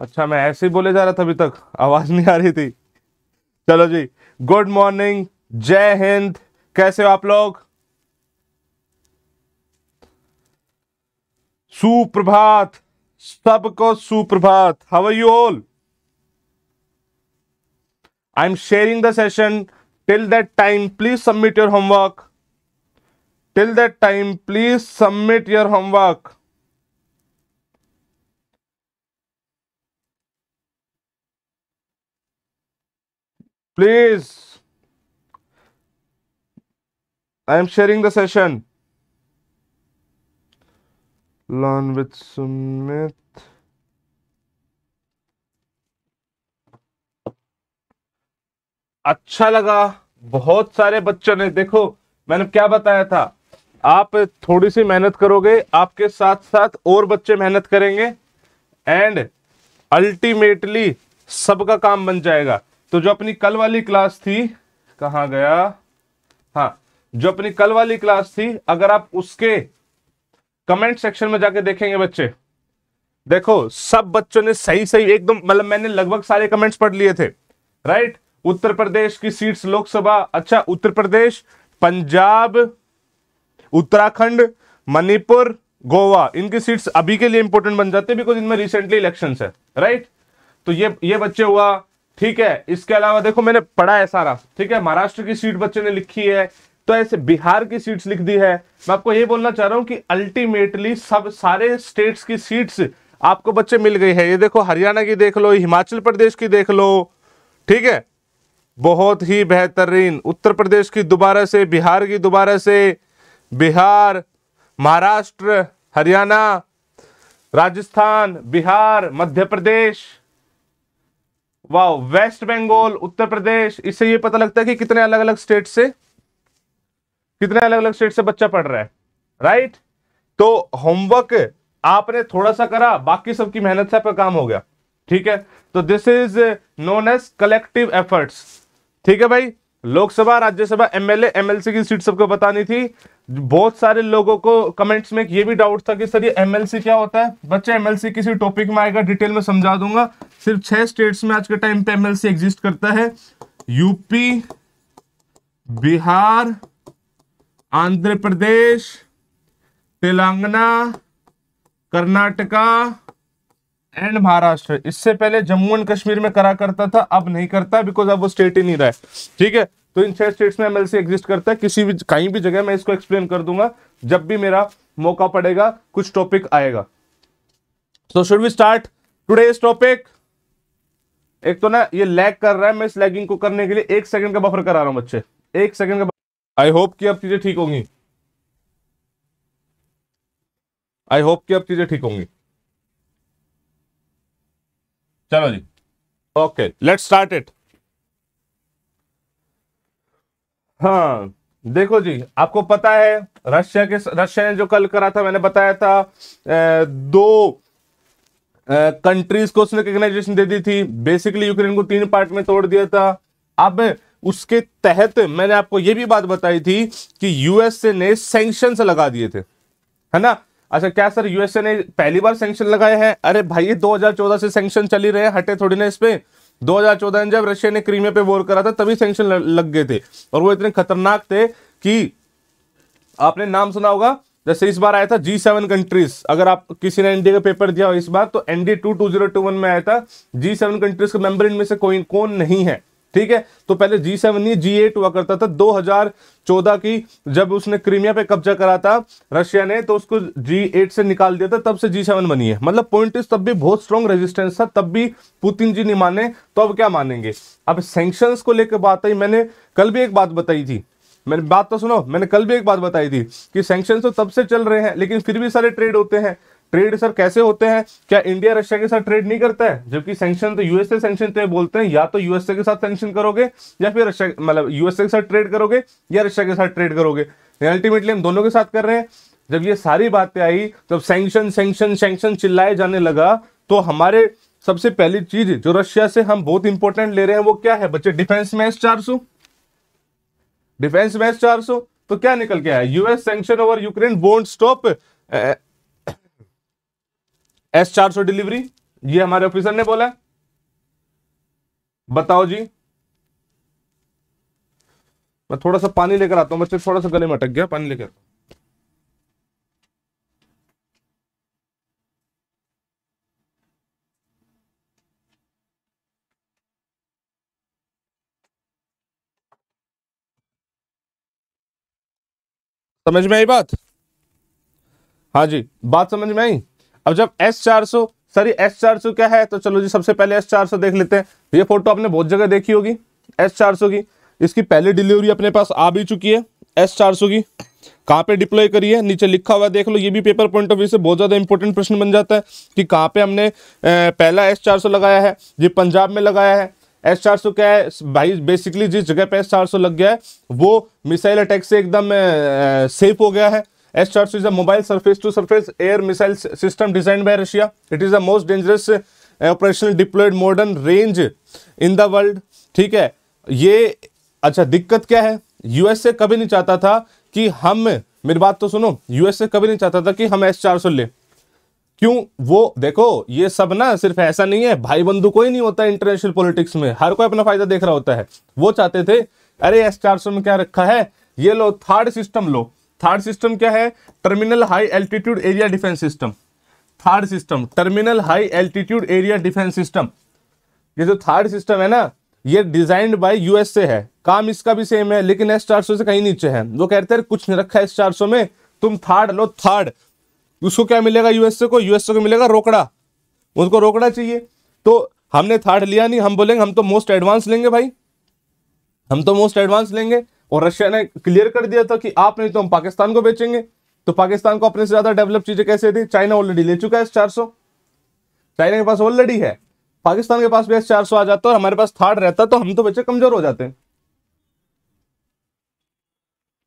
अच्छा मैं ऐसे ही बोले जा रहा था अभी तक आवाज नहीं आ रही थी चलो जी गुड मॉर्निंग जय हिंद कैसे हो आप लोग सुप्रभात सबको सुप्रभात have you all I am sharing the session till that time please submit your homework till that time please submit your homework please i am sharing the session learn with sumit अच्छा लगा बहुत सारे बच्चों ने देखो मैंने क्या बताया था आप थोड़ी सी मेहनत करोगे आपके साथ साथ और बच्चे मेहनत करेंगे एंड अल्टीमेटली सबका काम बन जाएगा तो जो अपनी कल वाली क्लास थी कहा गया हाँ जो अपनी कल वाली क्लास थी अगर आप उसके कमेंट सेक्शन में जाके देखेंगे बच्चे देखो सब बच्चों ने सही सही एकदम मतलब मैंने लगभग सारे कमेंट्स पढ़ लिए थे राइट उत्तर प्रदेश की सीट्स लोकसभा अच्छा उत्तर प्रदेश पंजाब उत्तराखंड मणिपुर गोवा इनकी सीट्स अभी के लिए इंपोर्टेंट बन जाते हैं बिकॉज इनमें रिसेंटली इलेक्शन है राइट तो ये ये बच्चे हुआ ठीक है इसके अलावा देखो मैंने पढ़ा है सारा ठीक है महाराष्ट्र की सीट बच्चों ने लिखी है तो ऐसे बिहार की सीट्स लिख दी है मैं आपको ये बोलना चाह रहा हूँ कि अल्टीमेटली सब सारे स्टेट्स की सीट्स आपको बच्चे मिल गई है ये देखो हरियाणा की देख लो हिमाचल प्रदेश की देख लो ठीक है बहुत ही बेहतरीन उत्तर प्रदेश की दोबारा से बिहार की दोबारा से बिहार महाराष्ट्र हरियाणा राजस्थान बिहार मध्य प्रदेश वाओ वेस्ट बंगाल उत्तर प्रदेश इससे ये पता लगता है कि कितने अलग अलग स्टेट से कितने अलग अलग स्टेट से बच्चा पढ़ रहा है राइट तो होमवर्क आपने थोड़ा सा करा बाकी सबकी मेहनत से आपका काम हो गया ठीक है तो this is known as collective efforts ठीक है भाई लोकसभा राज्यसभा एमएलए एमएलसी की सीट सबको बतानी थी बहुत सारे लोगों को कमेंट्स में ये भी डाउट था कि सर ये एमएलसी क्या होता है बच्चे एमएलसी किसी टॉपिक में आएगा डिटेल में समझा दूंगा सिर्फ छह स्टेट्स में आज के टाइम पे एमएलसी एग्जिस्ट करता है यूपी बिहार आंध्र प्रदेश तेलंगाना कर्नाटका एंड महाराष्ट्र इससे पहले जम्मू एंड कश्मीर में करा करता था अब नहीं करता बिकॉज अब वो स्टेट ही नहीं रहा है ठीक है तो इन छह स्टेट्स में एमएलसी एग्जिस्ट करता है किसी भी कहीं भी जगह मैं इसको एक्सप्लेन कर दूंगा जब भी मेरा मौका पड़ेगा कुछ टॉपिक आएगा so should we start today's topic एक तो ना ये लैग कर रहा है मैं इस लैगिंग को करने के लिए एक सेकंड का बफर करा रहा हूं बच्चे एक सेकंड का आई होप कि अब चीजें ठीक होंगी आई होप कि अब चीजें ठीक होंगी चलो जी ओके लेट्स स्टार्ट इट हाँ देखो जी आपको पता है रशिया के रशिया ने जो कल करा था मैंने बताया था ए, दो कंट्रीज को उसने रिकग्नाइजेशन दे दी थी बेसिकली यूक्रेन को तीन पार्ट में तोड़ दिया था अब उसके तहत मैंने आपको यह भी बात बताई थी कि यूएसए ने सेंक्शन से लगा दिए थे है ना अच्छा क्या सर यूएसए ने पहली बार सेंक्शन लगाए हैं अरे भाई 2014 से सेंक्शन चल ही रहे हैं हटे थोड़ी ना इस पे 2014 में जब रशिया ने क्रीमिया पे वोर करा था तभी सेंक्शन लग गए थे और वो इतने खतरनाक थे कि आपने नाम सुना होगा जैसे इस बार आया था जी सेवन कंट्रीज अगर आप किसी ने एनडीए का पेपर दिया हो इस बार तो NDA two two zero two one में आया था जी सेवन कंट्रीज का मेंबर इनमें से कोई कौन नहीं है ठीक है तो पहले जी सेवन नहीं जी एट हुआ करता था 2014 की जब उसने क्रीमिया पे कब्जा करा था रशिया ने तो उसको जी एट से निकाल दिया था तब से जी सेवन बनी है मतलब पॉइंट इस तब भी बहुत स्ट्रॉन्ग रेजिस्टेंस था तब भी पुतिन जी नहीं माने तो अब क्या मानेंगे अब सेंक्शन को लेकर बात आई मैंने कल भी एक बात बताई थी मैंने बात तो सुनो मैंने कल भी एक बात बताई थी कि सेंक्शन तो तब से चल रहे हैं लेकिन फिर भी सारे ट्रेड होते हैं ट्रेड सर कैसे होते हैं क्या इंडिया रशिया के साथ ट्रेड नहीं करता है जबकि सेंक्शन तो यूएसए सेंक्शन तो बोलते हैं या तो यूएसए के साथ सेंक्शन करोगे या फिर रशिया मतलब यूएसए के साथ ट्रेड करोगे या रशिया के साथ ट्रेड करोगे अल्टीमेटली हम दोनों के साथ कर रहे हैं जब ये सारी बातें आई जब सेंक्शन सेंक्शन सेंक्शन चिल्लाए जाने लगा तो हमारे सबसे पहली चीज जो रशिया से हम बहुत इंपॉर्टेंट ले रहे हैं वो क्या है बच्चे डिफेंस में चार सौ डिफेंस मैच सौ तो क्या निकल के आया US sanction over Ukraine vote stop S चार सौ डिलीवरी ये हमारे ऑफिसर ने बोला बताओ जी मैं थोड़ा सा पानी लेकर आता हूं बच्चे थोड़ा सा गले में अटक गया पानी लेकर आता हूं समझ में आई बात हाँ जी बात समझ में आई अब जब एस चार सौ सर ये एस चार सौ क्या है तो चलो जी सबसे पहले एस चार सौ देख लेते हैं ये फोटो आपने बहुत जगह देखी होगी एस चार सौ की इसकी पहली डिलीवरी अपने पास आ भी चुकी है एस चार सौ की कहाँ पे डिप्लॉय करी है नीचे लिखा हुआ है देख लो ये भी पेपर पॉइंट ऑफ व्यू से बहुत ज़्यादा इंपॉर्टेंट प्रश्न बन जाता है कि कहाँ पे हमने पहला एस चार सौ लगाया है ये पंजाब में लगाया है एस चार सौ क्या है भाई बेसिकली जिस जगह पे एस चार सौ लग गया है वो मिसाइल अटैक से एकदम सेफ हो गया है एस चार सौ is a mobile surface to surface air missile system design by Russia it is the most dangerous operational deployed modern range in the world ठीक है ये अच्छा दिक्कत क्या है यूएसए कभी नहीं चाहता था कि हम मेरी बात तो सुनो यूएसए कभी नहीं चाहता था कि हम एस चार सौ लें क्यों वो देखो ये सब ना सिर्फ ऐसा नहीं है भाई बंधु कोई नहीं होता इंटरनेशनल पॉलिटिक्स में हर कोई अपना फायदा देख रहा होता है वो चाहते थे अरे एस चार सौ में क्या रखा है ये लो थर्ड सिस्टम लो थर्ड सिस्टम क्या है terminal high altitude area defence system THAAD system terminal high altitude area defence system ये जो थर्ड सिस्टम है ना ये डिजाइंड बाय यूएस से है काम इसका भी सेम है लेकिन एस चार सौ से कहीं नीचे है वो कहते हैं कुछ नहीं रखा है एस चार सौ में तुम थर्ड लो थर्ड उसको क्या मिलेगा यूएसए को यूएसए को मिलेगा रोकड़ा उनको रोकड़ा चाहिए तो हमने थाट लिया नहीं हम बोलेंगे हम तो मोस्ट एडवांस लेंगे भाई हम तो मोस्ट एडवांस लेंगे और रशिया ने क्लियर कर दिया था कि आप नहीं तो हम पाकिस्तान को बेचेंगे तो पाकिस्तान को अपने से ज़्यादा डेवलप चीज़ें कैसे दी चाइना ऑलरेडी ले चुका है एस चार चाइना के पास ऑलरेडी है पाकिस्तान के पास भी एस चार आ जाता और हमारे पास थर्ड रहता तो हम तो बच्चे कमज़ोर हो जाते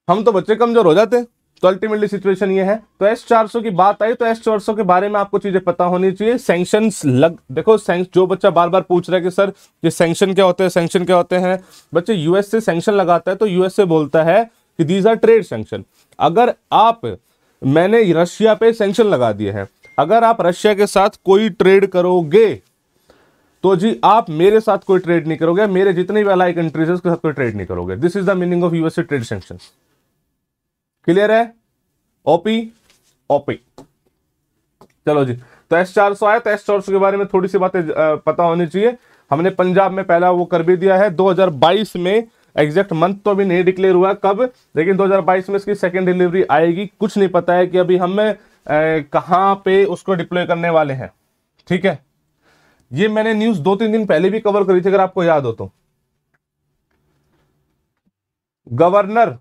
हम तो बच्चे कमज़ोर हो जाते हैं तो अल्टीमेटली सिचुएशन ये है तो एस चार सौ की बात आई तो एस चार सौ के बारे में आपको चीजें पता होनी चाहिए सेंक्शन लग देखो जो बच्चा बार बार पूछ रहा है कि सर ये सेंक्शन क्या होते हैं सेंक्शन क्या होते हैं बच्चे यूएस से सेंक्शन लगाता है तो यूएस से बोलता है कि दीज आर ट्रेड सेंक्शन अगर आप मैंने रशिया पे सेंक्शन लगा दिए हैं अगर आप रशिया के साथ कोई ट्रेड करोगे तो जी आप मेरे साथ कोई ट्रेड नहीं करोगे मेरे जितने भी अलाई कंट्रीज है उसके साथ कोई ट्रेड नहीं करोगे this is the meaning of US trade sanction clear है ओपी ओपी चलो जी तो एस चार सौ आया तो एस चार सौ के बारे में थोड़ी सी बातें पता होनी चाहिए हमने पंजाब में पहला वो कर भी दिया है 2022 में एग्जैक्ट मंथ तो अभी नहीं डिक्लेयर हुआ कब लेकिन 2022 में इसकी सेकेंड डिलीवरी आएगी कुछ नहीं पता है कि अभी हम कहाँ पे उसको डिप्लॉय करने वाले हैं ठीक है ये मैंने न्यूज दो तीन दिन पहले भी कवर करी थी अगर आपको याद हो तो गवर्नर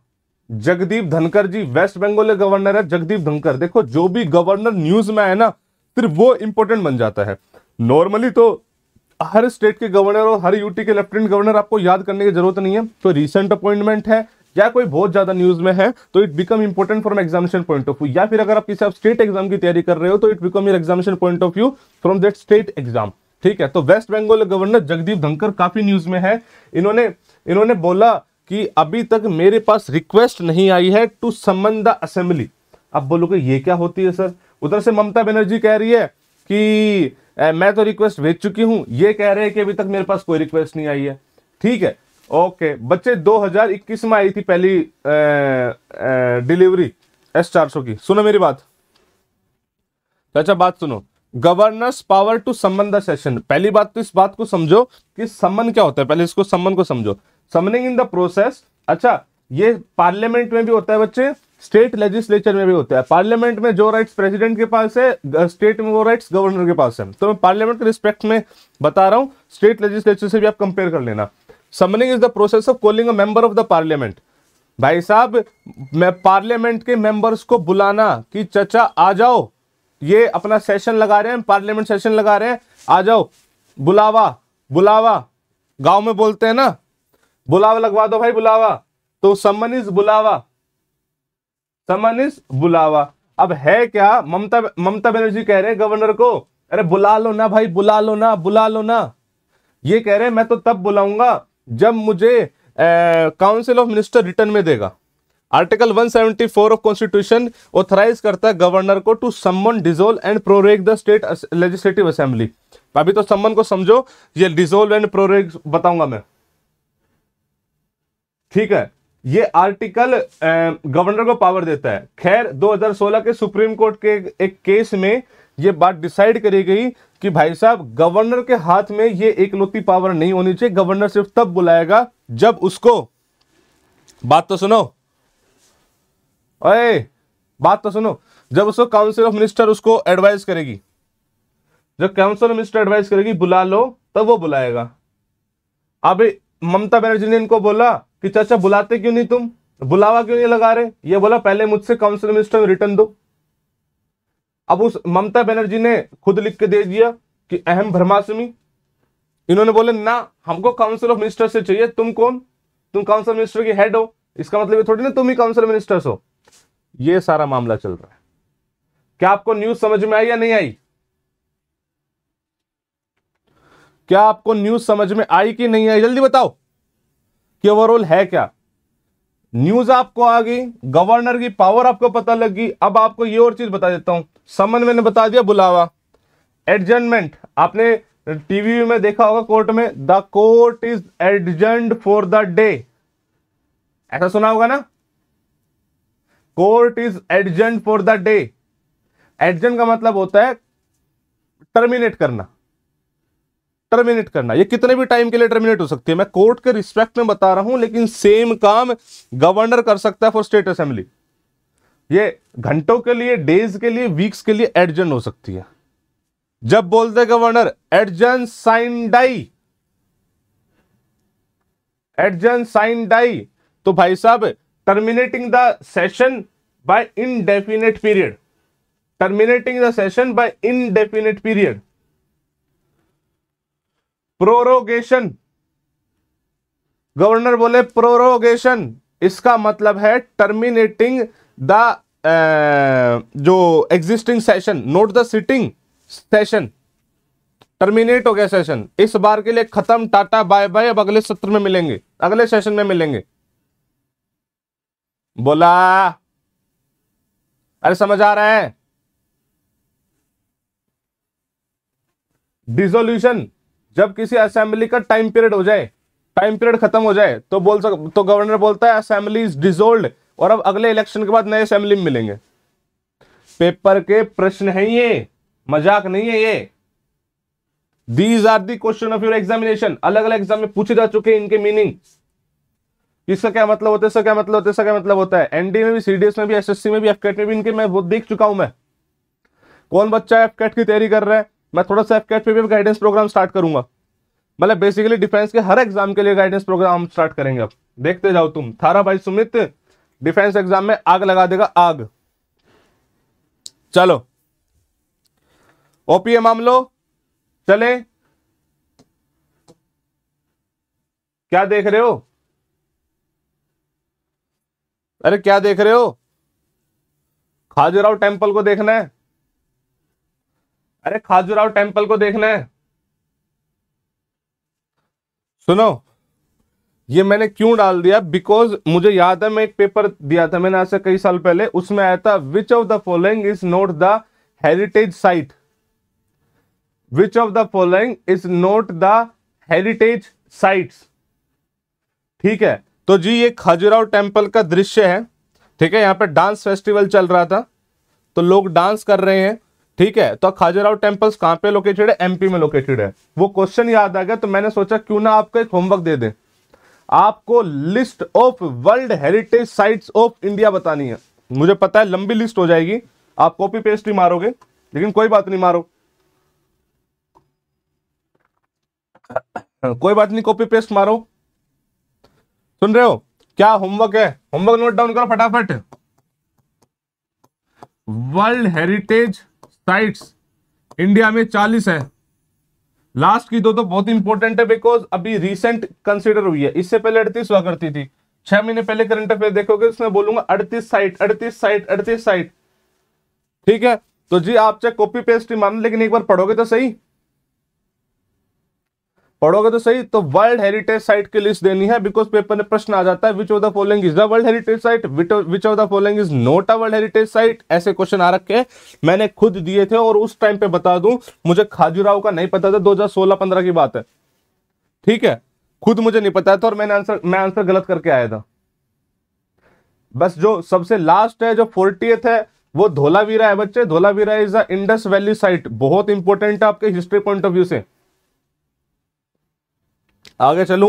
जगदीप धनकर जी वेस्ट बंगाल के गवर्नर है जगदीप धनकर देखो जो भी गवर्नर न्यूज में है ना फिर वो इंपॉर्टेंट बन जाता है नॉर्मली तो हर स्टेट के गवर्नर और हर यूटी के लेफ्टिनेंट गवर्नर आपको याद करने की जरूरत नहीं है तो रिसेंट अपॉइंटमेंट है या कोई बहुत ज्यादा न्यूज में है तो it become important from examination point of view या फिर अगर आप किसी आप स्टेट एग्जाम की तैयारी कर रहे हो तो it become your examination point of view from that state exam ठीक है तो वेस्ट बंगाल गवर्नर जगदीप धनकर काफी न्यूज में है इन्होंने इन्होंने बोला कि अभी तक मेरे पास रिक्वेस्ट नहीं आई है टू समन द असेंबली अब बोलोगे ये क्या होती है सर उधर से ममता बनर्जी कह रही है कि ए, मैं तो रिक्वेस्ट भेज चुकी हूं ये कह रहे हैं कि अभी तक मेरे पास कोई रिक्वेस्ट नहीं आई है ठीक है ओके बच्चे 2021 में आई थी पहली डिलीवरी एस चार की सुनो मेरी बात अच्छा बात सुनो governor's power to summon the session पहली बात तो इस बात को समझो कि सम्मन क्या होता है पहले इसको सम्मन को समझो समनिंग इन द प्रोसेस अच्छा ये पार्लियामेंट में भी होता है बच्चे स्टेट लेजिस्लेचर में भी होता है पार्लियामेंट में जो राइट्स प्रेसिडेंट के पास है स्टेट में वो राइट्स गवर्नर के पास है तो मैं पार्लियामेंट के रिस्पेक्ट में बता रहा हूँ स्टेट लेजिस्लेचर से भी आप कंपेयर कर लेना summoning is the process of calling a member of the parliament भाई साहब मैं पार्लियामेंट के मेंबर्स को बुलाना कि चचा आ जाओ ये अपना सेशन लगा रहे हैं पार्लियामेंट सेशन लगा रहे हैं आ जाओ बुलावा बुलावा गांव में बोलते हैं ना बुलावा लगवा दो भाई बुलावा तो समन इज बुलावा समन इज बुलावा अब है क्या ममता ममता बनर्जी कह रहे हैं गवर्नर को अरे बुला लो ना भाई बुला लो ना बुला लो ना ये कह रहे हैं मैं तो तब बुलाऊंगा जब मुझे काउंसिल ऑफ मिनिस्टर रिटर्न में देगा आर्टिकल 174 ऑफ कॉन्स्टिट्यूशन ऑथराइज करता है गवर्नर को to summon dissolve and prorogue the state legislative assembly अभी तो सम्मन को समझो ये डिजोल्व एंड प्रोरेग बताऊंगा मैं ठीक है ये आर्टिकल गवर्नर को पावर देता है खैर 2016 के सुप्रीम कोर्ट के एक केस में ये बात डिसाइड करी गई कि भाई साहब गवर्नर के हाथ में ये एकलौती पावर नहीं होनी चाहिए गवर्नर सिर्फ तब बुलाएगा जब उसको बात तो सुनो अरे बात तो सुनो जब उसको काउंसिल ऑफ मिनिस्टर उसको एडवाइस करेगी जब काउंसिल ऑफ मिनिस्टर एडवाइस करेगी बुला लो तब वो बुलाएगा अभी ममता बनर्जी ने इनको बोला कि चाचा बुलाते क्यों नहीं तुम बुलावा क्यों नहीं लगा रहे ये बोला पहले मुझसे काउंसिल मिनिस्टर में रिटर्न दो अब उस ममता बनर्जी ने खुद लिख के दे दिया कि अहम भ्रमासमी इन्होंने बोले ना हमको काउंसिल ऑफ मिनिस्टर से चाहिए तुम कौन तुम काउंसिल मिनिस्टर की हेड हो इसका मतलब थोड़ी ना तुम ही काउंसिल मिनिस्टर हो ये सारा मामला चल रहा है क्या आपको न्यूज समझ में आई या नहीं आई क्या आपको न्यूज समझ में आई कि नहीं आई जल्दी बताओ कि ओवरऑल है क्या न्यूज आपको आ गई गवर्नर की पावर आपको पता लग गई अब आपको ये और चीज बता देता हूं समन मैंने बता दिया बुलावा एडजमेंट आपने टीवी में देखा होगा कोर्ट में the court is adjourned for the day ऐसा सुना होगा ना court is adjourned for the day adjourned का मतलब होता है टर्मिनेट करना टर्मिनेट करना ये कितने भी टाइम के लिए टर्मिनेट हो सकती है मैं कोर्ट के रिस्पेक्ट में बता रहा हूं लेकिन सेम काम गवर्नर कर सकता है फॉर स्टेट असेंबली ये घंटों के लिए डेज के लिए वीक्स के लिए एडजन हो सकती है जब बोलते governor adjourn sine die adjourn sine die तो भाई साहब terminating the session by indefinite period terminating the session by indefinite period prorogation governor बोले प्रोरोगेशन इसका मतलब है टर्मिनेटिंग द जो existing session not the sitting session terminate हो गया सेशन इस बार के लिए खत्म टाटा बाय बाय अब अगले सत्र में मिलेंगे अगले सेशन में मिलेंगे बोला अरे समझ आ रहा है डिसोल्यूशन जब किसी असेंबली का टाइम पीरियड हो जाए टाइम पीरियड खत्म हो जाए तो बोल सक तो गवर्नर बोलता है असेंबली इज डिजोल्ड और अब अगले इलेक्शन के बाद नए असेंबली में मिलेंगे पेपर के प्रश्न है ये मजाक नहीं है ये these are the question of your examination अलग अलग एग्जाम में पूछे जा चुके हैं इनके मीनिंग इसका क्या मतलब होता है इसका क्या मतलब होता है इसका क्या मतलब होता है एनडी में भी सीडीएस में भी एसएससी में भी एफकेट में भी इनके मैं वो देख चुका हूं मैं कौन बच्चा एफकेट की तैयारी कर रहा है मैं थोड़ा सा एफ कैट पे भी गाइडेंस प्रोग्राम स्टार्ट करूंगा मतलब बेसिकली डिफेंस के हर एग्जाम के लिए गाइडेंस प्रोग्राम हम स्टार्ट करेंगे अब देखते जाओ तुम थारा भाई सुमित डिफेंस एग्जाम में आग लगा देगा आग चलो ओपीए मामलो लो चले क्या देख रहे हो अरे क्या देख रहे हो खाजुराव टेम्पल को देखना है अरे खाजुराव टेम्पल को देखना है सुनो ये मैंने क्यों डाल दिया बिकॉज मुझे याद है मैं एक पेपर दिया था मैंने आज से कई साल पहले उसमें आया था which of the following is not the heritage site which of the following is not the heritage sites ठीक है तो जी ये खजुराव टेम्पल का दृश्य है ठीक है यहाँ पे डांस फेस्टिवल चल रहा था तो लोग डांस कर रहे हैं ठीक है तो खाजराव टेम्पल्स कहां पे लोकेटेड है एमपी में लोकेटेड है वो क्वेश्चन याद आ गया तो मैंने सोचा क्यों ना आपको एक होमवर्क दे दें आपको list of world heritage sites of India बतानी है मुझे पता है लंबी लिस्ट हो जाएगी आप कॉपी पेस्ट ही मारोगे लेकिन कोई बात नहीं मारो कोई बात नहीं कॉपी पेस्ट मारो सुन रहे हो क्या होमवर्क है होमवर्क नोट डाउन करो फटाफट वर्ल्ड हेरिटेज साइट्स इंडिया में चालीस है लास्ट की दो तो बहुत इंपॉर्टेंट है बिकॉज अभी रिसेंट कंसिडर हुई है इससे पहले अड़तीस हुआ करती थी छह महीने पहले करंट अफेयर देखोगे उसमें बोलूंगा अड़तीस साइट अड़तीस साइट अड़तीस साइट ठीक है तो जी आप चाहे कॉपी पेस्ट ही मानो लेकिन एक बार पढ़ोगे तो सही पढ़ोगे तो सही तो वर्ल्ड हेरिटेज साइट की लिस्ट देनी है बिकॉज पेपर में प्रश्न आ जाता है which of the following is the world heritage site which of the following is not a world heritage site ऐसे क्वेश्चन आ रखे मैंने खुद दिए थे और उस टाइम पे बता दूं मुझे खाजूराव का नहीं पता था दो हजार की बात है ठीक है खुद मुझे नहीं पता था और मैंने आंसर मैं आंसर गलत करके आया था बस जो सबसे लास्ट है जो फोर्टी है वो धोलावीरा है बच्चे Dholavira is a Indus valley site बहुत इंपॉर्टेंट है आपके हिस्ट्री पॉइंट ऑफ व्यू से आगे चलू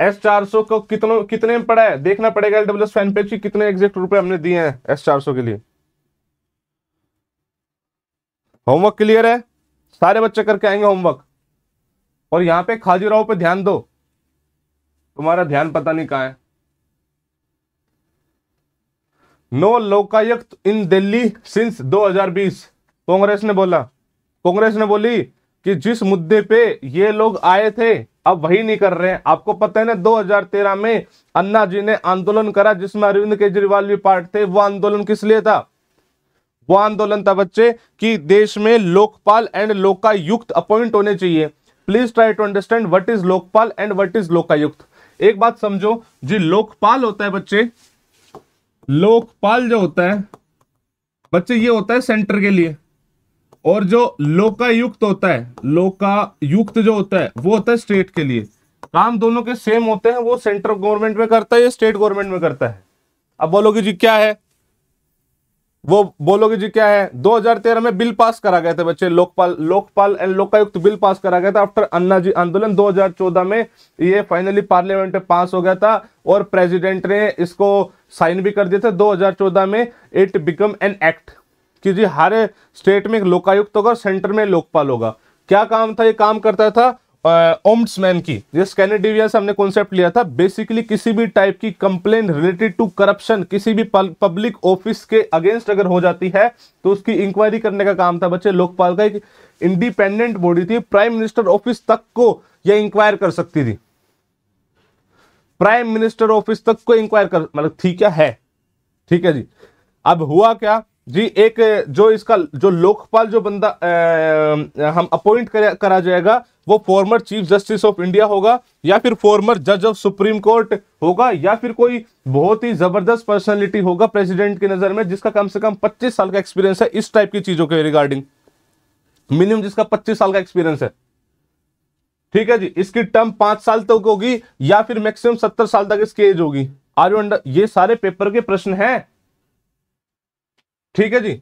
एस चार सौ को कितनों कितने में पड़ा है देखना पड़ेगा एलडब्ल्यू फैन पेज की कितने एग्जैक्ट रुपए हमने दिए हैं एस चार सौ के लिए होमवर्क क्लियर है सारे बच्चे करके आएंगे होमवर्क और यहां पे राव पे ध्यान दो तुम्हारा ध्यान पता नहीं कहा है no Lokayukta in Delhi since 2020 Congress ने बोला कांग्रेस ने बोली कि जिस मुद्दे पे ये लोग आए थे अब वही नहीं कर रहे हैं आपको पता है ना 2013 में अन्ना जी ने आंदोलन करा जिसमें अरविंद केजरीवाल भी पार्ट थे वो आंदोलन किस लिए था वो आंदोलन था बच्चे कि देश में लोकपाल एंड लोकायुक्त अपॉइंट होने चाहिए please try to understand what is Lokpal and what is Lokayukta एक बात समझो जी लोकपाल होता है बच्चे लोकपाल जो होता है बच्चे ये होता है सेंटर के लिए और जो लोकायुक्त होता है लोकायुक्त जो होता है वो होता है स्टेट के लिए काम दोनों के सेम होते हैं वो सेंट्रल गवर्नमेंट में करता है या स्टेट गवर्नमेंट में करता है अब बोलोगे जी क्या है वो बोलोगे जी क्या है 2013 में बिल पास करा गया था बच्चे Lokpal Lokpal and Lokayukta bill pass करा गया था आफ्टर अन्ना जी आंदोलन 2014 में ये फाइनली पार्लियामेंट में पास हो गया था और प्रेसिडेंट ने इसको साइन भी कर दिया था 2014 में इट बिकम एन एक्ट कि जी हर स्टेट में एक लोकायुक्त होगा सेंटर में लोकपाल होगा क्या काम था ये काम करता था ओम्समैन की जिस कैनेडिविया से हमने कॉन्सेप्ट लिया था बेसिकली किसी भी टाइप की कंप्लेन रिलेटेड टू करप्शन किसी भी पब्लिक ऑफिस के अगेंस्ट अगर हो जाती है तो उसकी इंक्वायरी करने का काम था बच्चे लोकपाल का एक इंडिपेंडेंट बॉडी थी प्राइम मिनिस्टर ऑफिस तक को यह इंक्वायर कर सकती थी प्राइम मिनिस्टर ऑफिस तक को इंक्वायर कर मतलब क्या है ठीक है जी अब हुआ क्या जी एक जो इसका जो लोकपाल जो बंदा आ, हम अपॉइंट करा, करा जाएगा वो former chief justice of India होगा या फिर फॉर्मर जज ऑफ सुप्रीम कोर्ट होगा या फिर कोई बहुत ही जबरदस्त पर्सनालिटी होगा प्रेसिडेंट की नज़र में जिसका कम से कम 25 साल का एक्सपीरियंस है इस टाइप की चीज़ों के रिगार्डिंग मिनिमम जिसका 25 साल का एक्सपीरियंस है ठीक है जी इसकी टर्म पांच साल तक होगी या फिर मैक्सिमम सत्तर साल तक इसकी एज होगी आर यू अंडर ये सारे पेपर के प्रश्न हैं ठीक है जी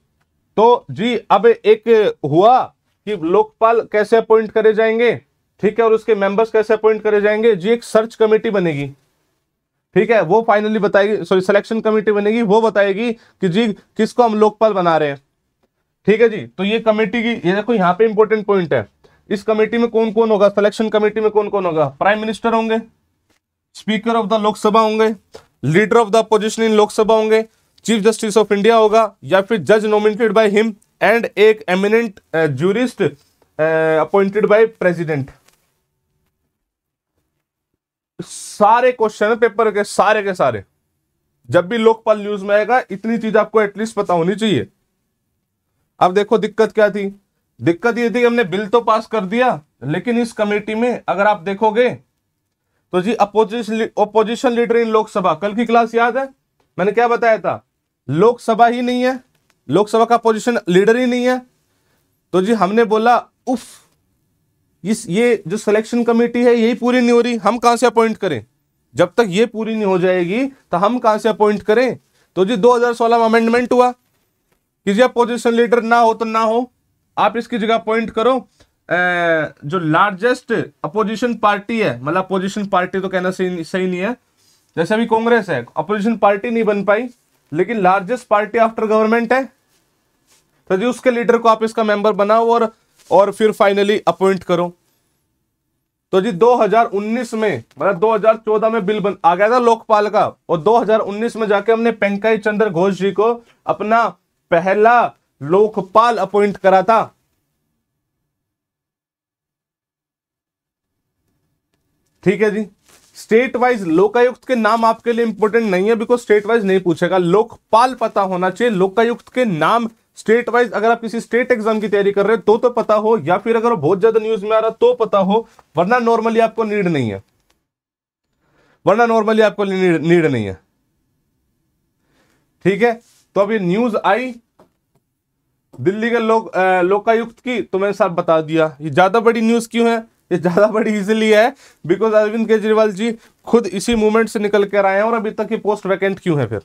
तो जी अब एक हुआ कि लोकपाल कैसे अपॉइंट करे जाएंगे ठीक है और उसके मेंबर्स कैसे अपॉइंट करे जाएंगे जी एक सर्च कमेटी बनेगी ठीक है वो फाइनली बताएगी सॉरी सिलेक्शन कमेटी बनेगी वो बताएगी कि जी किसको हम लोकपाल बना रहे हैं ठीक है जी तो ये कमेटी की ये देखो यहाँ पे इंपॉर्टेंट पॉइंट है इस कमेटी में कौन कौन होगा सिलेक्शन कमेटी में कौन कौन होगा प्राइम मिनिस्टर होंगे स्पीकर ऑफ द लोकसभा होंगे leader of the opposition in Lok Sabha होंगे चीफ जस्टिस ऑफ इंडिया होगा या फिर जज नॉमिनेटेड बाय हिम एंड एक eminent jurist appointed by president सारे क्वेश्चन पेपर के सारे के सारे जब भी लोकपाल न्यूज में आएगा इतनी चीज आपको एटलीस्ट पता होनी चाहिए अब देखो दिक्कत क्या थी दिक्कत ये थी हमने बिल तो पास कर दिया लेकिन इस कमेटी में अगर आप देखोगे तो जी opposition opposition leader in Lok Sabha कल की क्लास याद है मैंने क्या बताया था लोकसभा ही नहीं है लोकसभा का पोजीशन लीडर ही नहीं है तो जी हमने बोला उफ इस ये जो सिलेक्शन कमेटी है यही पूरी नहीं हो रही हम कहां से अपॉइंट करें जब तक ये पूरी नहीं हो जाएगी तो हम कहां से अपॉइंट करें तो जी 2016 में अमेंडमेंट हुआ कि जी आप लीडर ना हो तो ना हो आप इसकी जगह अपॉइंट करो जो लार्जेस्ट अपोजिशन पार्टी है मतलब अपोजिशन पार्टी तो कहना सही नहीं है जैसे अभी कांग्रेस है अपोजिशन पार्टी नहीं बन पाई लेकिन लार्जेस्ट पार्टी आफ्टर गवर्नमेंट है तो जी उसके लीडर को आप इसका मेंबर बनाओ और और फिर फाइनली अपॉइंट करो तो जी 2019 में मतलब 2014 में बिल बन आ गया था लोकपाल का और 2019 में जाके हमने पेंकाई चंद्र घोष जी को अपना पहला लोकपाल अपॉइंट करा था ठीक है जी स्टेट वाइज लोकायुक्त के नाम आपके लिए इंपॉर्टेंट नहीं है बिकॉज स्टेट वाइज नहीं पूछेगा लोकपाल पता होना चाहिए लोकायुक्त के नाम स्टेट वाइज अगर आप किसी स्टेट एग्जाम की तैयारी कर रहे हो तो तो पता हो या फिर अगर बहुत ज्यादा न्यूज में आ रहा तो पता हो वरना नॉर्मली आपको नीड नहीं है वरना नॉर्मली आपको नीड, नीड नहीं है ठीक है तो अब ये न्यूज आई दिल्ली के लोग लोकायुक्त की तो मैंने साहब बता दिया ये ज्यादा बड़ी न्यूज क्यों है ये ज़्यादा बड़ी इजीली है बिकॉज अरविंद केजरीवाल जी खुद इसी मूवमेंट से निकल कर आए हैं और अभी तक ये पोस्ट वैकेंट क्यों है फिर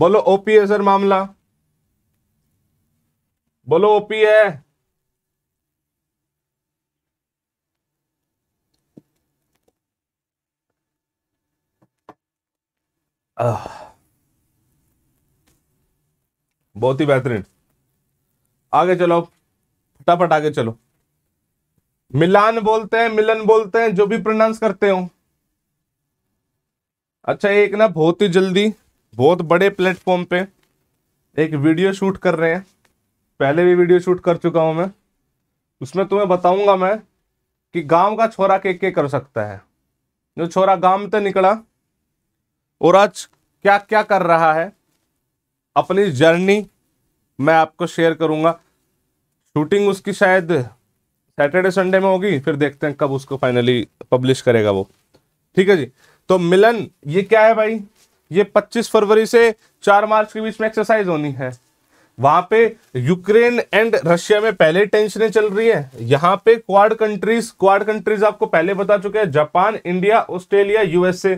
बोलो ओपी है सर मामला बोलो ओपी है बहुत ही बेहतरीन आगे चलो फटाफट आगे चलो मिलान बोलते हैं मिलन बोलते हैं जो भी प्रोनाउंस करते हो अच्छा एक ना बहुत ही जल्दी बहुत बड़े प्लेटफॉर्म पे एक वीडियो शूट कर रहे हैं पहले भी वीडियो शूट कर चुका हूं मैं उसमें तुम्हें बताऊंगा मैं कि गांव का छोरा के के कर सकता है जो छोरा गांव से तो निकला और आज क्या क्या कर रहा है अपनी जर्नी मैं आपको शेयर करूंगा शूटिंग उसकी शायद सैटरडे संडे में होगी फिर देखते हैं कब उसको फाइनली पब्लिश करेगा वो ठीक है जी तो मिलन ये क्या है भाई ये 25 फरवरी से 4 मार्च के बीच में एक्सरसाइज होनी है वहां पे यूक्रेन एंड रशिया में पहले टेंशन चल रही है यहाँ पे क्वाड कंट्रीज क्वाड कंट्रीज आपको पहले बता चुके हैं Japan India Australia USA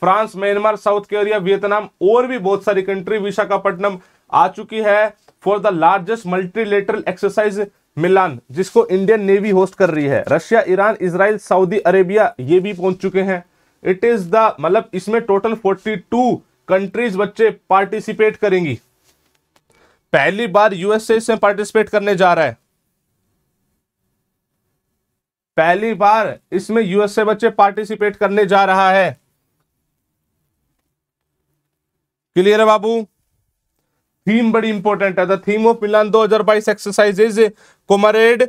France Myanmar South Korea Vietnam और भी बहुत सारी कंट्री विशाखापट्टनम आ चुकी है for the largest multilateral exercise Milan जिसको इंडियन नेवी होस्ट कर रही है Russia Iran Israel Saudi Arabia ये भी पहुंच चुके हैं इट इज द मतलब इसमें टोटल 42 कंट्रीज बच्चे पार्टिसिपेट करेंगी पहली बार यूएसए इसमें पार्टिसिपेट करने जा रहा है पहली बार इसमें यूएसए बच्चे पार्टिसिपेट करने जा रहा है क्लियर है बाबू थीम बड़ी इंपॉर्टेंट है the theme of Milan 2022 exercise is comrade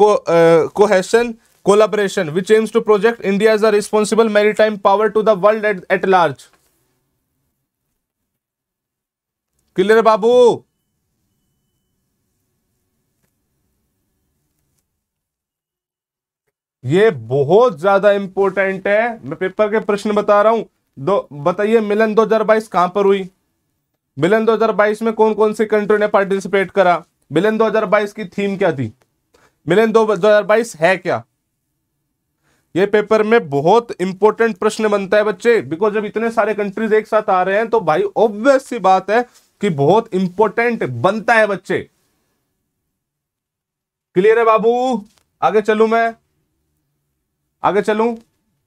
cohesion collaboration which aims to project India is a responsible maritime power to the world at large clear बाबू ये बहुत ज्यादा इंपॉर्टेंट है मैं पेपर के प्रश्न बता रहा हूं दो बताइए मिलन 2022 कहां पर हुई बिलन 2022 में कौन कौन सी कंट्री ने पार्टिसिपेट करा बिलन 2022 की थीम क्या थी बिलन 2022 है क्या ये पेपर में बहुत इंपॉर्टेंट प्रश्न बनता है बच्चे बिकॉज जब इतने सारे कंट्रीज एक साथ आ रहे हैं तो भाई ऑब्वियस सी बात है कि बहुत इंपॉर्टेंट बनता है बच्चे क्लियर है बाबू आगे चलू मैं आगे चलू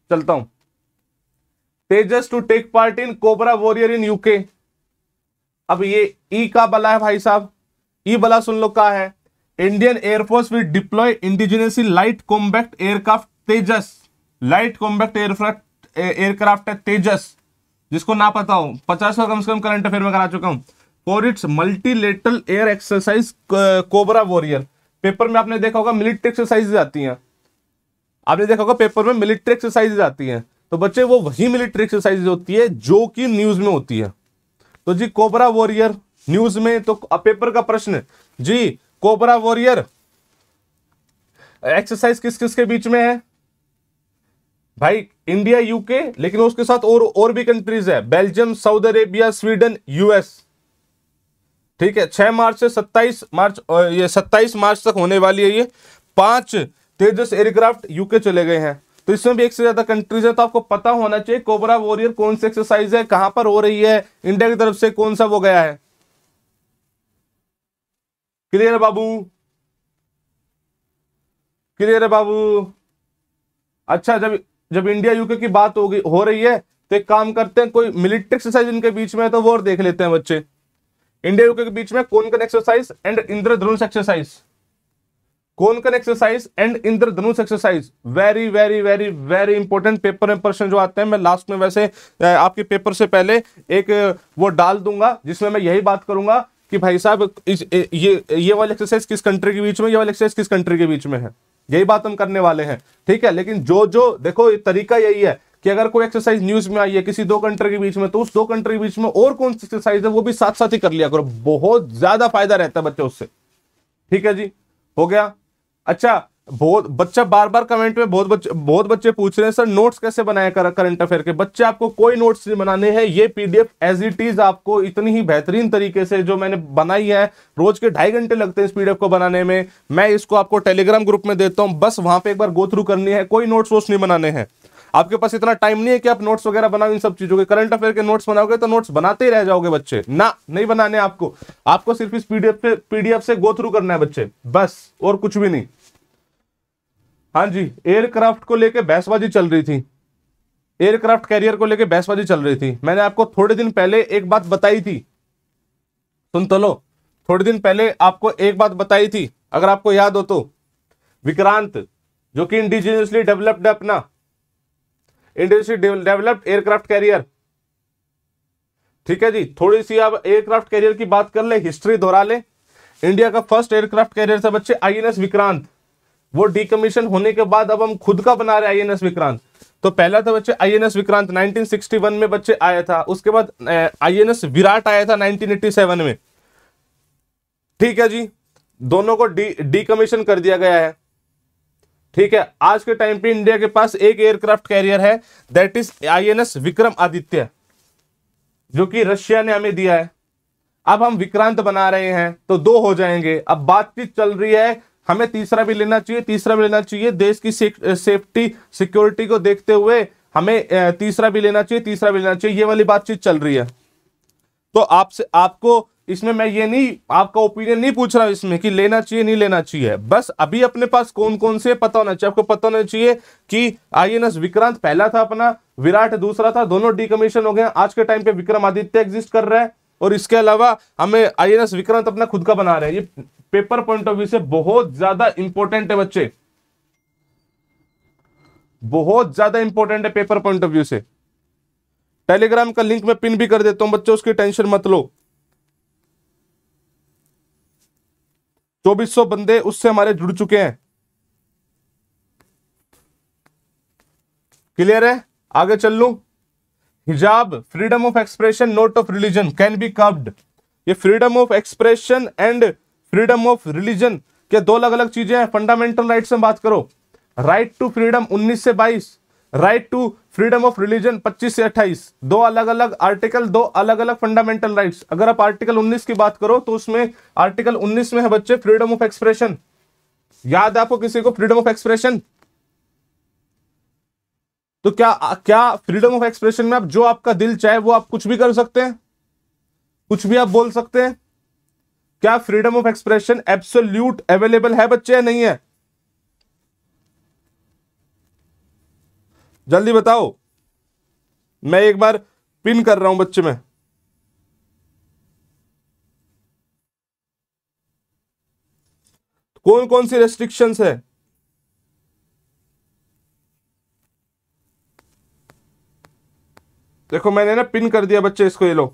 चलता हूं Tejas to take part in Cobra Warrior in UK अब ये ई e का बला है भाई साहब ई e बला सुन लो का है Indian air force will deploy indigenously light combat aircraft Tejas light combat aircraft aircraft है तेजस जिसको ना पता हो पचास का कम से कम करंट अफेयर में करा चुका हूं for its multilateral air exercise Cobra Warrior paper में आपने देखा होगा मिलिट्री एक्सरसाइज आती हैं आपने देखा होगा पेपर में मिलिट्री एक्सरसाइज आती हैं तो बच्चे वो वही मिलिट्री एक्सरसाइज होती है जो कि न्यूज में होती है तो जी कोबरा वॉरियर न्यूज में तो पेपर का प्रश्न जी कोबरा वॉरियर एक्सरसाइज किस किस के बीच में है भाई इंडिया यूके लेकिन उसके साथ और और भी कंट्रीज है Belgium Saudi Arabia Sweden US ठीक है छह मार्च से सत्ताईस मार्च ये सत्ताईस मार्च तक होने वाली है ये पांच तेजस एयरक्राफ्ट यूके चले गए हैं तो इसमें भी एक से ज्यादा कंट्रीज है तो आपको पता होना चाहिए कोबरा वॉरियर कौन सी एक्सरसाइज है कहां पर हो रही है इंडिया की तरफ से कौन सा वो गया है क्लियर बाबू क्लियर बाबू अच्छा जब जब इंडिया यूके की बात गई हो रही है तो एक काम करते हैं कोई मिलिट्री एक्सरसाइज इनके बीच में है तो वो और देख लेते हैं बच्चे इंडिया यूके के बीच में कौन exercise and Indradhanush exercise Konkan exercise and Indradhanush exercise very very very very important paper में प्रश्न जो आते हैं मैं लास्ट में वैसे आपके पेपर से पहले एक वो डाल दूंगा जिसमें मैं यही बात करूंगा कि भाई साहब ये ये वाली एक्सरसाइज किस कंट्री के बीच में ये वाली एक्सरसाइज किस कंट्री के बीच में है यही बात हम करने वाले हैं ठीक है लेकिन जो जो देखो तरीका यही है कि अगर कोई एक्सरसाइज न्यूज में आई है किसी दो कंट्री के बीच में तो उस दो कंट्री के बीच में और कौन सी एक्सरसाइज है वो भी साथ साथ ही कर लिया करो बहुत ज्यादा फायदा रहता है बच्चों उससे ठीक है जी हो गया अच्छा बहुत बच्चा बार बार कमेंट में बहुत बच्चे बहुत बच्चे पूछ रहे हैं सर नोट्स कैसे बनाए कर, करंट अफेयर के बच्चे आपको कोई नोट्स नहीं बनाने हैं ये पीडीएफ एज इट इज आपको इतनी ही बेहतरीन तरीके से जो मैंने बनाई है रोज के ढाई घंटे लगते हैं इस पीडीएफ को बनाने में मैं इसको आपको टेलीग्राम ग्रुप में देता हूं बस वहां पर एक बार गो थ्रू करनी है कोई नोट्स वोट्स नहीं बनाने हैं आपके पास इतना टाइम नहीं है कि आप नोट्स वगैरह बनाओ इन सब चीजों के करंट अफेयर के नोट्स बनाओगे तो नोट्स बनाते ही रह जाओगे बच्चे ना नहीं बनाने आपको आपको सिर्फ इस पीडीएफ से पीडीएफ से गो थ्रू करना है बच्चे बस और कुछ भी नहीं हाँ जी एयरक्राफ्ट को लेकर बहसबाजी चल रही थी एयरक्राफ्ट कैरियर को लेकर बहसबाजी चल रही थी मैंने आपको थोड़े दिन पहले एक बात बताई थी सुन तो लो थोड़े दिन पहले आपको एक बात बताई थी अगर आपको याद हो तो विक्रांत जो कि इंडिजिनियसली डेवलप्ड है अपना इंडस्ट्री डेवलप्ड एयरक्राफ्ट कैरियर ठीक है जी थोड़ी सी अब एयरक्राफ्ट कैरियर की बात कर ले हिस्ट्री दोहरा ले इंडिया का फर्स्ट एयरक्राफ्ट कैरियर था बच्चे आईएनएस विक्रांत वो डीकमीशन होने के बाद अब हम खुद का बना रहे आईएनएस विक्रांत तो पहला था बच्चे आईएनएस विक्रांत 1961 में बच्चे आया था उसके बाद आईएनएस विराट आया था 1987 में ठीक है जी दोनों को डी डी कमीशन कर दिया गया है ठीक है आज के टाइम पे इंडिया के पास एक एयरक्राफ्ट कैरियर है that is INS Vikramaditya जो कि रशिया ने हमें दिया है अब हम विक्रांत बना रहे हैं तो दो हो जाएंगे अब बातचीत चल रही है हमें तीसरा भी लेना चाहिए तीसरा भी लेना चाहिए देश की सेफ्टी सिक्योरिटी को देखते हुए हमें तीसरा भी लेना चाहिए तीसरा भी लेना चाहिए ये वाली बातचीत चल रही है तो आपसे आपको इसमें मैं ये नहीं आपका ओपिनियन नहीं पूछ रहा हूं इसमें कि लेना चाहिए नहीं लेना चाहिए बस अभी अपने पास कौन कौन से पता होना चाहिए आपको पता होना चाहिए कि आईएनएस विक्रांत पहला था अपना विराट दूसरा था दोनों डीकमीशन हो गए आज के टाइम पे विक्रमादित्य एग्जिस्ट कर रहा है और इसके अलावा हमें आई विक्रांत अपना खुद का बना रहे हैं ये पेपर पॉइंट ऑफ व्यू से बहुत ज्यादा इंपॉर्टेंट है बच्चे बहुत ज्यादा इंपॉर्टेंट है पेपर पॉइंट ऑफ व्यू से टेलीग्राम का लिंक मैं पिन भी कर देता हूं बच्चों उसकी टेंशन मत लो सौ बंदे उससे हमारे जुड़ चुके हैं क्लियर है आगे चल लू hijab freedom of expression not of religion can be curbed ये freedom of expression and freedom of religion के दो अलग अलग चीजें हैं फंडामेंटल राइट से बात करो राइट टू फ्रीडम 19 से 22 right to freedom of religion 25 से 28 दो अलग अलग आर्टिकल दो अलग अलग फंडामेंटल राइट्स अगर आप आर्टिकल 19 की बात करो तो उसमें आर्टिकल 19 में है बच्चे फ्रीडम ऑफ एक्सप्रेशन याद आपको किसी को फ्रीडम ऑफ एक्सप्रेशन तो क्या क्या फ्रीडम ऑफ एक्सप्रेशन में आप जो आपका दिल चाहे वो आप कुछ भी कर सकते हैं कुछ भी आप बोल सकते हैं क्या freedom of expression absolute available है बच्चे नहीं है जल्दी बताओ मैं एक बार पिन कर रहा हूं बच्चे में कौन कौन सी रेस्ट्रिक्शंस है देखो मैंने ना पिन कर दिया बच्चे इसको ये लो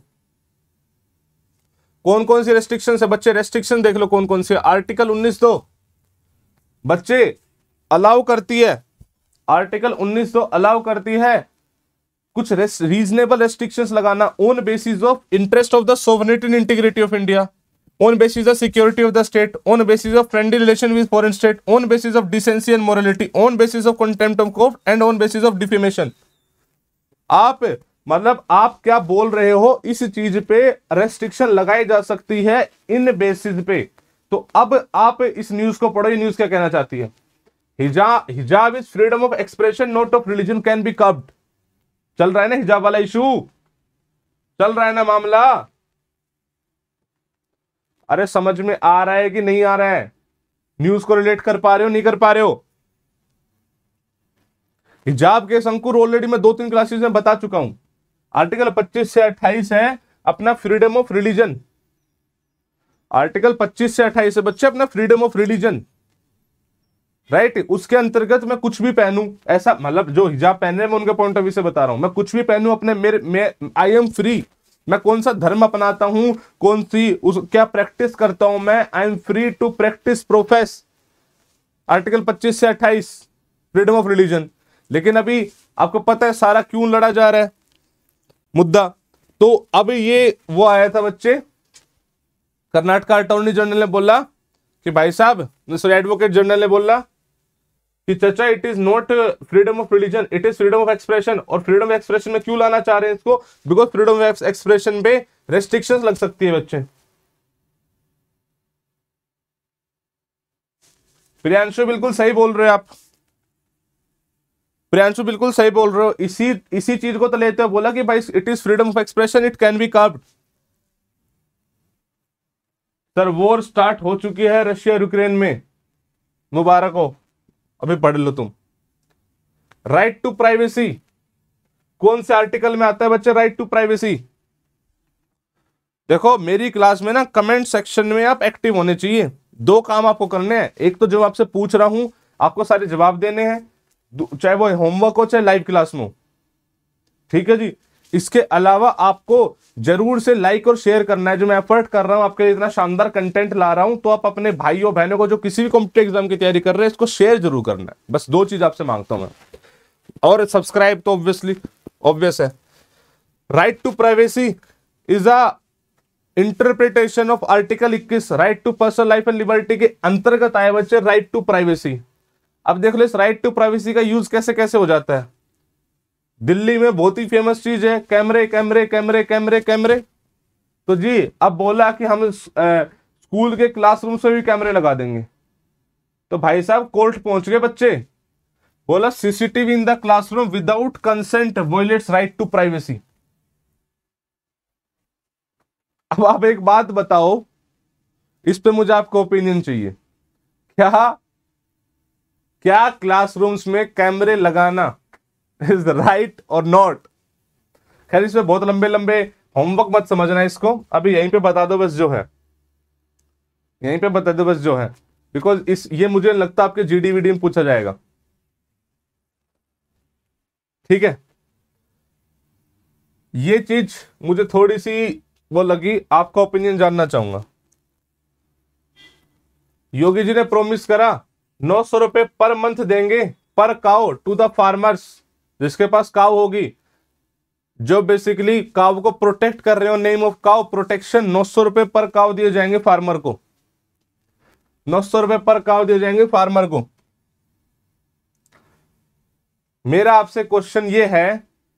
कौन कौन सी रेस्ट्रिक्शन है बच्चे रेस्ट्रिक्शन देख लो कौन कौन सी आर्टिकल 19 दो बच्चे अलाउ करती है आर्टिकल 19 तो अलाउ करती है कुछ रीजनेबल रेस्ट्रिक्शन लगाना on basis of interest of the sovereignty in integrity of India on basis of security of the state on basis of friendly relation with foreign state on basis of decency and morality on basis of contempt of court and on basis of defamation आप मतलब आप क्या बोल रहे हो इस चीज पे रेस्ट्रिक्शन लगाई जा सकती है इन बेसिस पे तो अब आप इस न्यूज को पढ़ो ये न्यूज क्या कहना चाहती है hijab hijab is freedom of expression not of religion can be curbed चल रहा है ना हिजाब वाला इशू चल रहा है ना मामला अरे समझ में आ रहा है कि नहीं आ रहा है न्यूज को रिलेट कर पा रहे हो नहीं कर पा रहे हो हिजाब के अंकुर ऑलरेडी मैं दो तीन क्लासेस में बता चुका हूं आर्टिकल 25 से 28 है अपना फ्रीडम ऑफ रिलीजन आर्टिकल 25 से 28 है बच्चे अपना फ्रीडम ऑफ रिलीजन राइट उसके अंतर्गत मैं कुछ भी पहनू ऐसा मतलब जो हिजाब पहन रहे हैं मैं उनके पॉइंट ऑफ व्यू से बता रहा हूं मैं कुछ भी पहनू अपने मेरे मैं आई एम फ्री मैं कौन सा धर्म अपनाता हूं कौन सी उस क्या प्रैक्टिस करता हूं मैं I am free to practise profess article 25 से 28 फ्रीडम ऑफ रिलीजन लेकिन अभी आपको पता है सारा क्यों लड़ा जा रहा है मुद्दा तो अब ये वो आया था बच्चे कर्नाटका अटोर्नी जनरल ने बोला कि भाई साहब सॉरी एडवोकेट जनरल ने बोला कि चर्चा it is not freedom of religion it is freedom of expression और फ्रीडम ऑफ एक्सप्रेशन में क्यों लाना चाह रहे हैं इसको बिकॉज फ्रीडम ऑफ एक्सप्रेशन पे रेस्ट्रिक्शन लग सकती है बच्चे प्रियांशु बिल्कुल सही बोल रहे हो आप प्रियांशु बिल्कुल सही बोल रहे हो इसी इसी चीज को तो लेते हुए बोला कि भाई it is freedom of expression it can be curbed sir war start हो चुकी है रशिया यूक्रेन में मुबारक हो अभी पढ़ लो तुम राइट टू प्राइवेसी कौन से आर्टिकल में आता है बच्चे राइट टू प्राइवेसी देखो मेरी क्लास में ना कमेंट सेक्शन में आप एक्टिव होने चाहिए दो काम आपको करने हैं एक तो जो आपसे पूछ रहा हूं आपको सारे जवाब देने हैं चाहे वो होमवर्क हो चाहे लाइव क्लास में हो ठीक है जी इसके अलावा आपको जरूर से लाइक और शेयर करना है जो मैं एफर्ट कर रहा हूं आपके लिए इतना शानदार कंटेंट ला रहा हूं तो आप अपने भाई और बहनों को जो किसी भी कॉम्पिटेटिव एग्जाम की तैयारी कर रहे हैं इसको शेयर जरूर करना है बस दो चीज आपसे मांगता हूं मैं और सब्सक्राइब तो ऑब्वियसली ऑब्वियस है right to privacy is a interpretation of article इक्कीस right to personal life and liberty के अंतर्गत आए बच्चे राइट टू प्राइवेसी अब देख लो इस राइट टू प्राइवेसी का यूज कैसे कैसे हो जाता है दिल्ली में बहुत ही फेमस चीज है कैमरे कैमरे कैमरे कैमरे कैमरे तो जी अब बोला कि हम स्कूल के क्लासरूम से भी कैमरे लगा देंगे तो भाई साहब कोर्ट पहुंच गए बच्चे बोला CCTV in the classroom without consent violates right to privacy अब आप एक बात बताओ इस पे मुझे आपका ओपिनियन चाहिए क्या क्या क्लासरूम्स में कैमरे लगाना इज राइट और नॉट खैर इसमें बहुत लंबे लंबे होमवर्क मत समझना इसको अभी यहीं पे बता दो बस जो है यहीं पे बता दो बस जो है बिकॉज इस ये मुझे लगता है आपके जीडी में पूछा जाएगा ठीक है ये चीज मुझे थोड़ी सी वो लगी आपका ओपिनियन जानना चाहूंगा योगी जी ने प्रोमिस करा नौ सौ रुपए पर मंथ देंगे पर काओ टू द फार्मर्स जिसके पास काव होगी जो बेसिकली काव को प्रोटेक्ट कर रहे हो नेम ऑफ काव प्रोटेक्शन नौ सौ रुपए पर काव दिए जाएंगे फार्मर को नौ सौ रुपए पर काव दिए जाएंगे फार्मर को मेरा आपसे क्वेश्चन ये है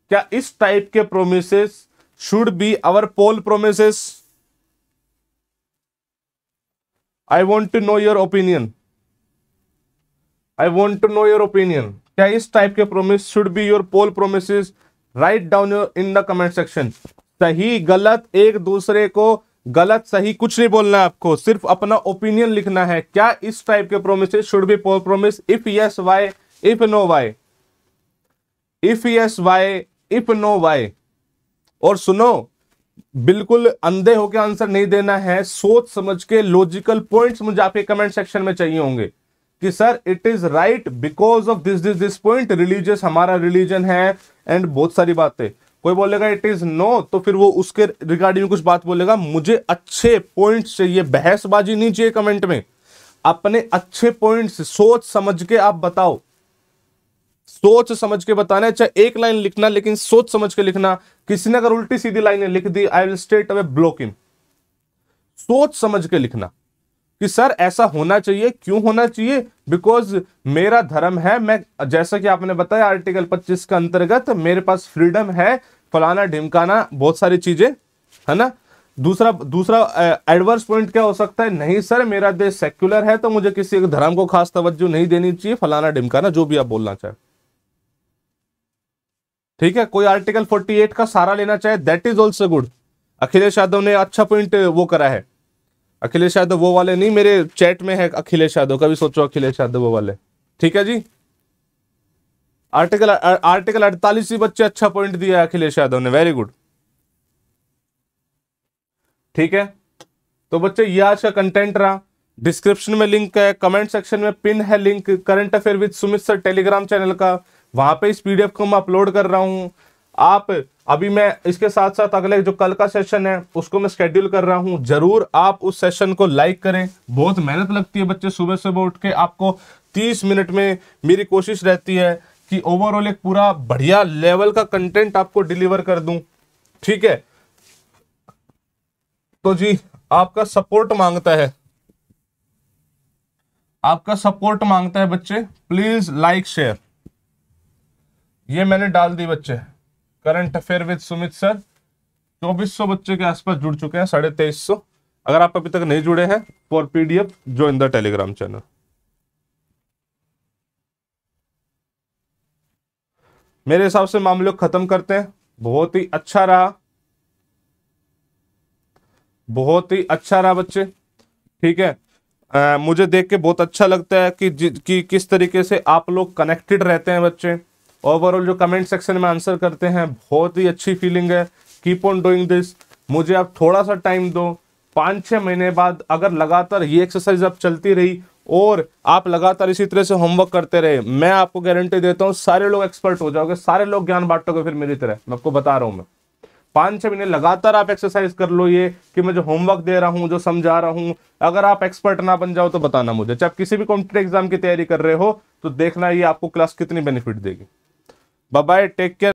क्या इस टाइप के promises should be our poll promises I want to know your opinion I want to know your opinion क्या इस टाइप के promise should be your poll promise write down in the comment section सही गलत एक दूसरे को गलत सही कुछ नहीं बोलना है आपको सिर्फ अपना ओपिनियन लिखना है क्या इस टाइप के promise should be poll promise if yes why if no why if yes why if no why और सुनो बिल्कुल अंधे होकर आंसर नहीं देना है सोच समझ के लॉजिकल पॉइंट्स मुझे आपके कमेंट सेक्शन में चाहिए होंगे कि sir it is right because of this this this point religious हमारा रिलीजन है एंड बहुत सारी बातें कोई बोलेगा इट इज नो तो फिर वो उसके रिगार्डिंग कुछ बात बोलेगा मुझे अच्छे पॉइंट चाहिए बहसबाजी नहीं चाहिए कमेंट में अपने अच्छे पॉइंट्स सोच समझ के आप बताओ सोच समझ के बताना चाहे एक लाइन लिखना लेकिन सोच समझ के लिखना किसी ने अगर उल्टी सीधी लाइनें लिख दी I will state away block सोच समझ के लिखना कि सर ऐसा होना चाहिए क्यों होना चाहिए बिकॉज मेरा धर्म है मैं जैसा कि आपने बताया आर्टिकल 25 के अंतर्गत मेरे पास फ्रीडम है फलाना ढिमकाना बहुत सारी चीजें है ना दूसरा दूसरा एडवर्स पॉइंट क्या हो सकता है नहीं सर मेरा देश सेक्युलर है तो मुझे किसी एक धर्म को खास तवज्जो नहीं देनी चाहिए फलाना ढिमकाना जो भी आप बोलना चाहें ठीक है कोई आर्टिकल 48 का सारा लेना चाहे that is also good Akhilesh Yadav ने अच्छा पॉइंट वो करा है अखिलेश यादव वो वाले नहीं मेरे चैट में है अखिलेश यादव कभी सोचो अखिलेश यादव वो वाले ठीक है जी आर्टिकल आर्टिकल अड़तालीस भी बच्चे अच्छा पॉइंट दिया है अखिलेश यादव ने वेरी गुड ठीक है तो बच्चे ये आज का कंटेंट रहा डिस्क्रिप्शन में लिंक है कमेंट सेक्शन में पिन है link current affair with Sumit sir Telegram channel का वहां पे इस पीडीएफ को मैं अपलोड कर रहा हूँ आप अभी मैं इसके साथ साथ अगले जो कल का सेशन है उसको मैं शेड्यूल कर रहा हूं जरूर आप उस सेशन को लाइक करें बहुत मेहनत लगती है बच्चे सुबह सुबह उठ के आपको 30 मिनट में मेरी कोशिश रहती है कि ओवरऑल एक पूरा बढ़िया लेवल का कंटेंट आपको डिलीवर कर दूं ठीक है तो जी आपका सपोर्ट मांगता है आपका सपोर्ट मांगता है बच्चे प्लीज लाइक शेयर ये मैंने डाल दी बच्चे current affair with Sumit sir चौबीस सौ बच्चे के आसपास जुड़ चुके हैं साढ़े तेईस सौ अगर आप अभी तक नहीं जुड़े हैं for PDF join the Telegram channel मेरे हिसाब से मामले खत्म करते हैं बहुत ही अच्छा रहा बहुत ही अच्छा रहा बच्चे ठीक है आ, मुझे देख के बहुत अच्छा लगता है कि, कि किस तरीके से आप लोग कनेक्टेड रहते हैं बच्चे ओवरऑल जो कमेंट सेक्शन में आंसर करते हैं बहुत ही अच्छी फीलिंग है कीप ऑन डूइंग दिस मुझे आप थोड़ा सा टाइम दो पाँच छः महीने बाद अगर लगातार ये एक्सरसाइज आप चलती रही और आप लगातार इसी तरह से होमवर्क करते रहे मैं आपको गारंटी देता हूँ सारे लोग एक्सपर्ट हो जाओगे सारे लोग ज्ञान बांटोगे फिर मेरी तरह मैं आपको बता रहा हूँ मैं पाँच छः महीने लगातार आप एक्सरसाइज कर लो ये कि मैं जो होमवर्क दे रहा हूँ जो समझा रहा हूँ अगर आप एक्सपर्ट ना बन जाओ तो बताना मुझे चाहे आप किसी भी कॉम्पिटेटिव एग्जाम की तैयारी कर रहे हो तो देखना ये आपको क्लास कितनी बेनिफिट देगी बाय टेक केयर